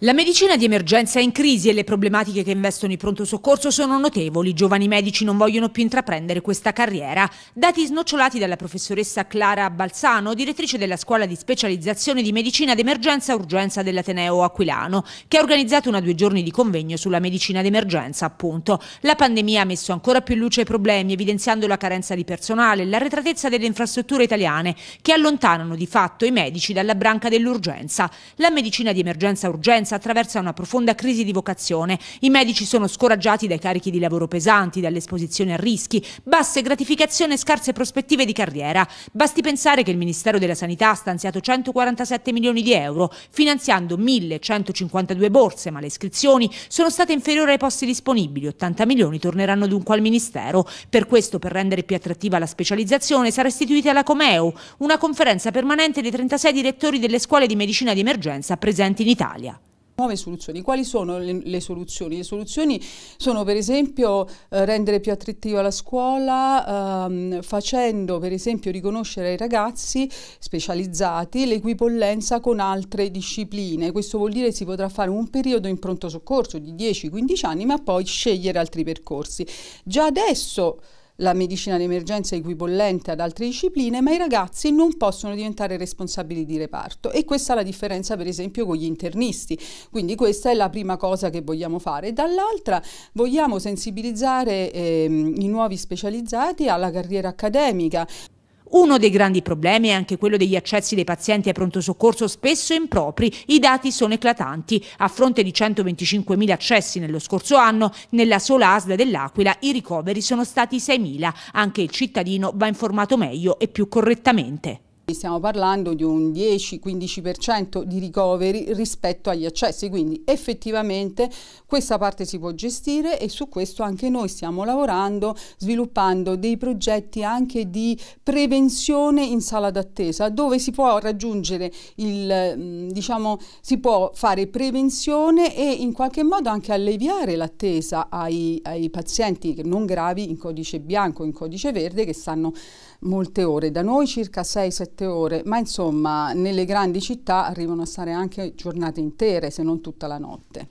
La medicina di emergenza è in crisi e le problematiche che investono il pronto soccorso sono notevoli. I giovani medici non vogliono più intraprendere questa carriera. Dati snocciolati dalla professoressa Clara Balzano, direttrice della scuola di specializzazione di medicina d'emergenza e urgenza dell'Ateneo Aquilano, che ha organizzato una due giorni di convegno sulla medicina d'emergenza, appunto. La pandemia ha messo ancora più in luce i problemi, evidenziando la carenza di personale, e l'arretratezza delle infrastrutture italiane, che allontanano di fatto i medici dalla branca dell'urgenza. La medicina di emergenza urgenza Vicenza attraversa una profonda crisi di vocazione. I medici sono scoraggiati dai carichi di lavoro pesanti, dall'esposizione a rischi, basse gratificazioni e scarse prospettive di carriera. Basti pensare che il Ministero della Sanità ha stanziato 147 milioni di euro, finanziando 1.152 borse, ma le iscrizioni sono state inferiori ai posti disponibili. 80 milioni torneranno dunque al Ministero. Per questo, per rendere più attrattiva la specializzazione, sarà istituita la Comeo, una conferenza permanente dei 36 direttori delle scuole di medicina di emergenza presenti in Italia. Nuove soluzioni. Quali sono le, le, soluzioni? Le soluzioni sono per esempio eh, rendere più attrattiva la scuola ehm, facendo per esempio riconoscere ai ragazzi specializzati l'equipollenza con altre discipline. Questo vuol dire che si potrà fare un periodo in pronto soccorso di 10-15 anni ma poi scegliere altri percorsi. Già adesso la medicina d'emergenza equipollente ad altre discipline, ma i ragazzi non possono diventare responsabili di reparto e questa è la differenza per esempio con gli internisti, quindi questa è la prima cosa che vogliamo fare. Dall'altra vogliamo sensibilizzare ehm, i nuovi specializzati alla carriera accademica. Uno dei grandi problemi è anche quello degli accessi dei pazienti ai pronto soccorso spesso impropri. I dati sono eclatanti. A fronte di 125.000 accessi nello scorso anno, nella sola ASL dell'Aquila i ricoveri sono stati 6.000. Anche il cittadino va informato meglio e più correttamente. Stiamo parlando di un 10-15% di ricoveri rispetto agli accessi, quindi effettivamente questa parte si può gestire e su questo anche noi stiamo lavorando sviluppando dei progetti anche di prevenzione in sala d'attesa dove si può raggiungere il mm, diciamo si può fare prevenzione e in qualche modo anche alleviare l'attesa ai, ai pazienti non gravi in codice bianco, in codice verde che stanno molte ore. Da noi circa 6-7 7 ore, ma insomma nelle grandi città arrivano a stare anche giornate intere, se non tutta la notte.